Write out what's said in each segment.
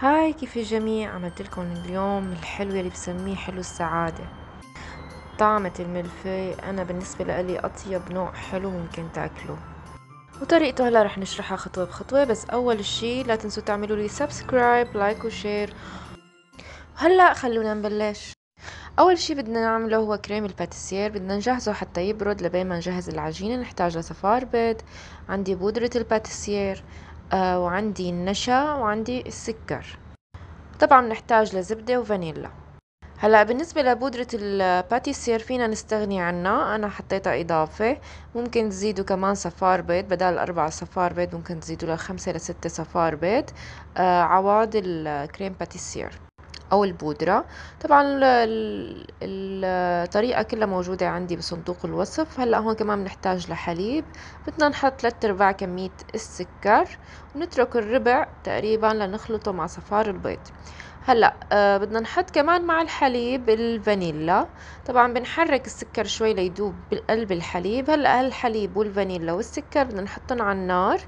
هاي كيف الجميع عملت لكم اليوم الحلو اللي بسميه حلو السعادة طعمة الملفي أنا بالنسبة لي أطيب نوع حلو ممكن تاكله وطريقته هلا رح نشرحها خطوة بخطوة بس أول شي لا تنسوا تعملوا لي سبسكرايب لايك وشير هلا خلونا نبلش أول شي بدنا نعمله هو كريم الباتيسير بدنا نجهزه حتى يبرد لبين ما نجهز العجينة نحتاج لصفار بيض عندي بودرة الباتيسير آه، وعندي النشا وعندي السكر طبعا نحتاج لزبدة وفانيلا هلا بالنسبة لبودرة الباتيسير فينا نستغني عنها أنا حطيتها إضافة ممكن تزيدوا كمان صفار بيض بدل أربع صفار بيض ممكن تزيدوا لخمسة لستة صفار بيض آه، عواد الكريم باتيسير او البودرة طبعا الطريقة كلها موجودة عندي بصندوق الوصف هلا هون كمان بنحتاج لحليب بدنا نحط 3 ارباع كمية السكر ونترك الربع تقريبا لنخلطه مع صفار البيض هلا أه بدنا نحط كمان مع الحليب الفانيلا طبعا بنحرك السكر شوي ليدوب بقلب الحليب هلا الحليب والفانيلا والسكر بدنا نحطهم على النار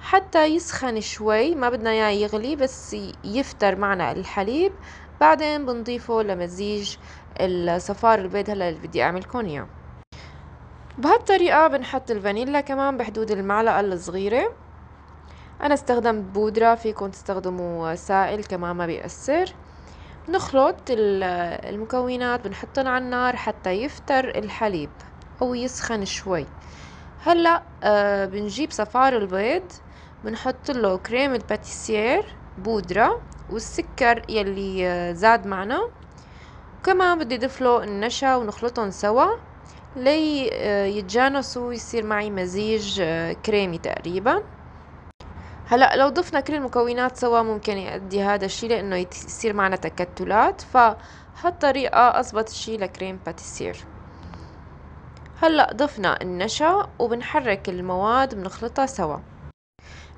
حتى يسخن شوي ما بدنا اياه يغلي بس يفتر معنا الحليب بعدين بنضيفه لمزيج الصفار البيض هلا اللي بدي اعملكم اياه بهالطريقة بنحط الفانيلا كمان بحدود المعلقة الصغيرة أنا استخدمت بودرة فيكم تستخدموا سائل كمان ما بيأثر بنخلط المكونات بنحطهم على النار حتى يفتر الحليب أو يسخن شوي هلأ آه بنجيب صفار البيض بنحط له كريمة باتيسير بودرة والسكر يلي آه، زاد معنا وكمان بدي ضيفله النشا ونخلطهم سوا لي آه، يتجانسوا يصير معي مزيج آه، كريمي تقريبا هلا لو ضفنا كل المكونات سوا ممكن يؤدي هذا الشيء لانه يصير معنا تكتلات فهالطريقه اضبط الشيء لكريم باتيسير هلا ضفنا النشا وبنحرك المواد بنخلطها سوا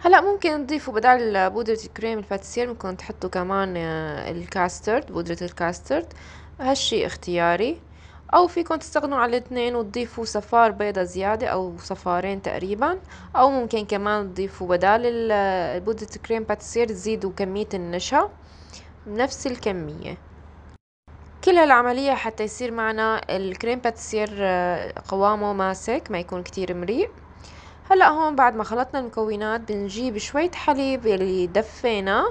هلا ممكن تضيفوا بدل بودرة الكريم الباتيسير ممكن تحطوا كمان آه، الكاسترد بودرة الكاسترد هالشي اختياري او فيكم تستغنوا على الاثنين وتضيفوا صفار بيضة زيادة او صفارين تقريبا او ممكن كمان تضيفوا بدال آه، بودرة الكريم باتسير تزيدوا كمية النشا بنفس الكمية كل هالعملية حتى يصير معنا الكريم باتسير آه، قوامه ماسك ما يكون كتير مريء هلا هون بعد ما خلطنا المكونات بنجيب شوية حليب يلي دفينا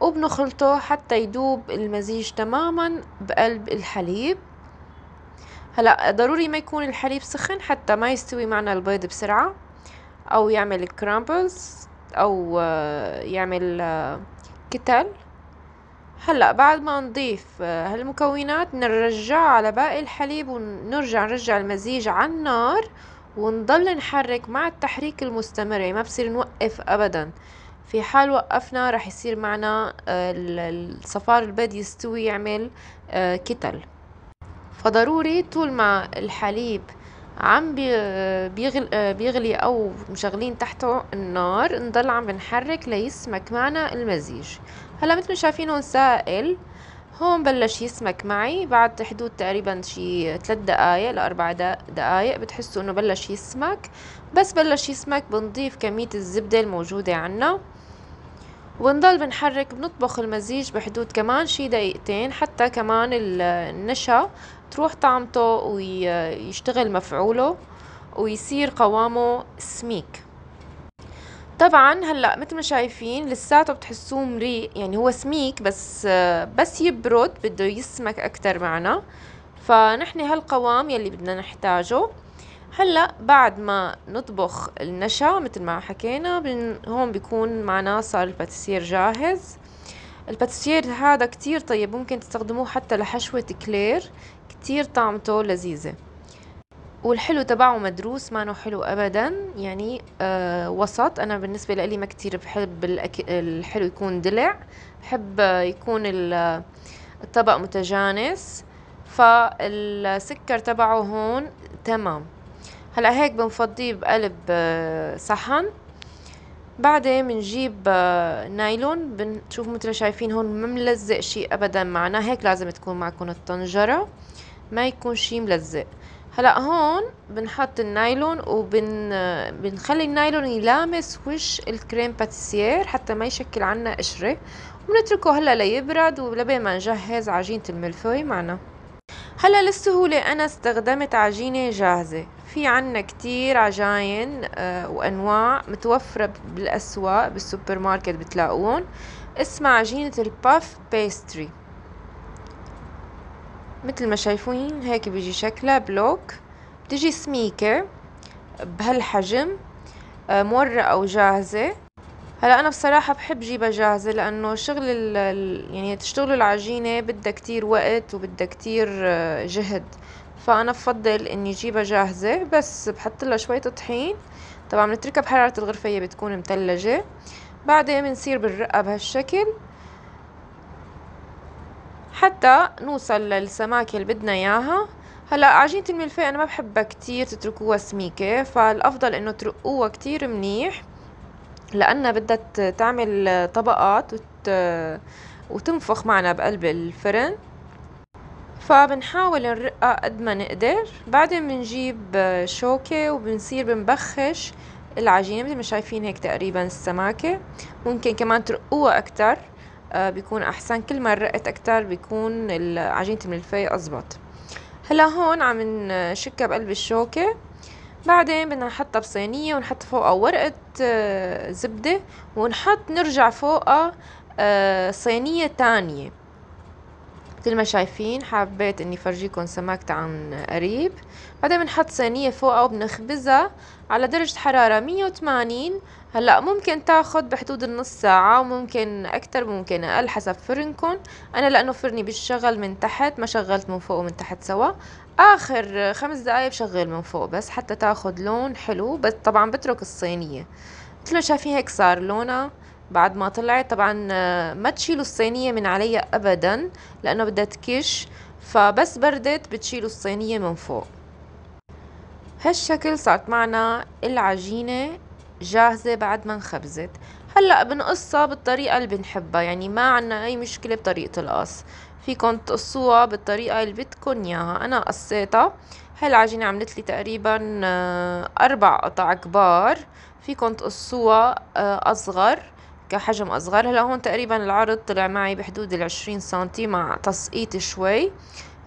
وبنخلطه حتى يدوب المزيج تماما بقلب الحليب هلا ضروري ما يكون الحليب سخن حتى ما يستوي معنا البيض بسرعة او يعمل كرامبلز او آه، يعمل آه، كتل هلا بعد ما نضيف آه، هالمكونات نرجعها على باقي الحليب ونرجع نرجع المزيج على النار ونضل نحرك مع التحريك المستمر يعني ما بصير نوقف ابدا في حال وقفنا رح يصير معنا آه، الصفار البيض يستوي يعمل آه، كتل فضروري طول ما الحليب عم بيغلي, آه، بيغلي او مشغلين تحته النار نضل عم بنحرك ليسمك معنا المزيج هلا مثل ما شايفين هون سائل هون بلش يسمك معي بعد حدود تقريبا شي ثلاث دقايق لأربع دقايق بتحسوا انه بلش يسمك بس بلش يسمك بنضيف كمية الزبدة الموجودة عنا ونضل بنحرك بنطبخ المزيج بحدود كمان شي دقيقتين حتى كمان النشا تروح طعمته ويشتغل مفعوله ويصير قوامه سميك طبعا هلا مثل ما شايفين لساته بتحسوه مريق يعني هو سميك بس بس يبرد بده يسمك اكثر معنا فنحن هالقوام يلي بدنا نحتاجه هلا بعد ما نطبخ النشا مثل ما حكينا بن هون بيكون معنا صار الباتيسير جاهز الباتيسير هذا كتير طيب ممكن تستخدموه حتى لحشوة كلير كتير طعمته لذيذة والحلو تبعه مدروس ما حلو ابدا يعني آه وسط انا بالنسبه لي ما كتير بحب الأك... الحلو يكون دلع بحب آه، يكون الطبق متجانس فالسكر تبعه هون تمام هلا هيك بنفضيه بقلب آه، صحن بعدين بنجيب آه، نايلون بنشوف مثل شايفين هون ما ملزق شيء ابدا معنا هيك لازم تكون معكم الطنجره ما يكون شيء ملزق هلا هون بنحط النايلون وبن بنخلي النايلون يلامس وش الكريم باتيسير حتى ما يشكل عنا قشره وبنتركه هلا ليبرد ولبين ما نجهز عجينه الملفوي معنا هلا للسهولة أنا استخدمت عجينة جاهزة في عنا كتير عجاين آه، وأنواع متوفرة بالأسواق بالسوبر ماركت بتلاقون اسمها عجينة الباف بيستري مثل ما شايفين هيك بيجي شكلها بلوك بتجي سميكة بهالحجم آه، مورقة جاهزة هلا انا بصراحة بحب جيبها جاهزة لانه شغل ال يعني تشتغل العجينة بدها كتير وقت وبدها كتير آه، جهد فانا بفضل اني جيبها جاهزة بس بحط لها شوية طحين طبعا بنتركها بحرارة الغرفة هي بتكون متلجة بعدين بنصير بنرقها بهالشكل حتى نوصل للسماكة اللي بدنا إياها هلا عجينة الملفي أنا ما بحبها كتير تتركوها سميكة فالأفضل إنه ترقوها كتير منيح لأنها بدها تعمل طبقات وت... وتنفخ معنا بقلب الفرن فبنحاول نرقها قد ما نقدر بعدين بنجيب شوكة وبنصير بنبخش العجينة مثل ما شايفين هيك تقريبا السماكة ممكن كمان ترقوها أكتر آه، بيكون احسن كل ما رقت اكتر بيكون عجينة الملفي ازبط هلا هون عم نشكها بقلب الشوكة بعدين بدنا نحطها بصينية ونحط فوقها ورقة آه، زبدة ونحط نرجع فوقها آه، صينية تانية مثل ما شايفين حبيت اني فرجيكم سمكت عن قريب بعدين بنحط صينية فوقها وبنخبزها على درجة حرارة 180 هلا ممكن تاخد بحدود النص ساعة وممكن اكتر ممكن اقل حسب فرنكم انا لانه فرني بيشتغل من تحت ما شغلت من فوق ومن تحت سوا اخر خمس دقايق بشغل من فوق بس حتى تاخد لون حلو بس طبعا بترك الصينية مثل ما شايفين هيك صار لونها بعد ما طلعت طبعا آه، ما تشيلوا الصينية من عليها أبدا لأنه بدها تكش فبس بردت بتشيلوا الصينية من فوق هالشكل صارت معنا العجينة جاهزة بعد ما انخبزت هلأ بنقصها بالطريقة اللي بنحبها يعني ما عنا أي مشكلة بطريقة القص فيكم تقصوها بالطريقة اللي بدكم إياها أنا قصيتها هالعجينة عملت لي تقريبا آه، أربع قطع كبار فيكم تقصوها آه، أصغر كحجم أصغر هلا هون تقريبا العرض طلع معي بحدود العشرين سنتي مع تسقيط شوي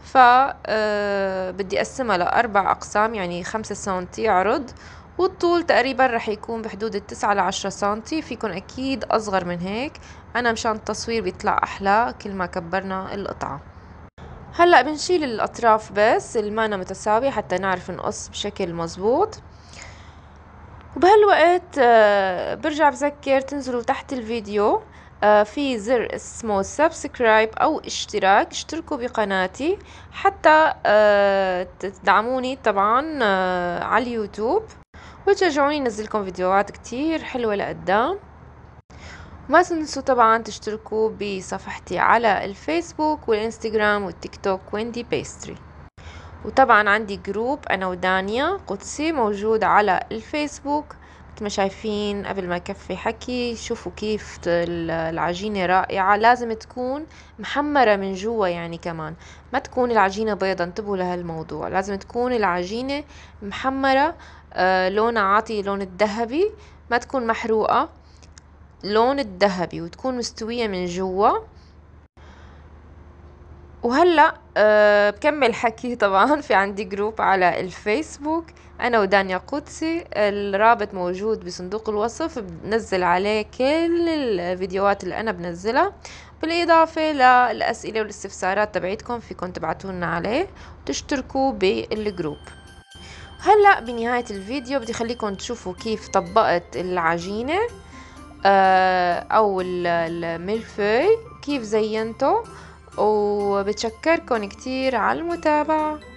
ف آه، بدي أقسمها لأربع أقسام يعني خمسة سنتي عرض والطول تقريبا رح يكون بحدود التسعة لعشرة سنتي فيكن أكيد أصغر من هيك أنا مشان التصوير بيطلع أحلى كل ما كبرنا القطعة هلأ بنشيل الأطراف بس المانا متساوية حتى نعرف نقص بشكل مزبوط وبهالوقت آه، برجع بذكر تنزلوا تحت الفيديو آه، في زر اسمه سبسكرايب او اشتراك اشتركوا بقناتي حتى آه، تدعموني طبعا على اليوتيوب وتشجعوني نزلكم فيديوهات كتير حلوة لقدام ما تنسوا طبعا تشتركوا بصفحتي على الفيسبوك والانستغرام والتيك توك ويندي بيستري وطبعا عندي جروب أنا ودانيا قدسي موجود على الفيسبوك مثل ما شايفين قبل ما يكفي حكي شوفوا كيف العجينة رائعة لازم تكون محمرة من جوا يعني كمان ما تكون العجينة بيضة انتبهوا لهالموضوع لازم تكون العجينة محمرة آه، لونها عاطي لون الذهبي ما تكون محروقة لون الذهبي وتكون مستوية من جوا وهلا أه بكمل حكي طبعا في عندي جروب على الفيسبوك انا ودانيا قدسي الرابط موجود بصندوق الوصف بنزل عليه كل الفيديوهات اللي انا بنزلها بالاضافة للاسئلة والاستفسارات تبعتكم فيكم تبعتونا عليه وتشتركوا بالجروب هلا بنهاية الفيديو بدي خليكم تشوفوا كيف طبقت العجينة أه او الملفي كيف زينته وبتشكركن كتير على المتابعة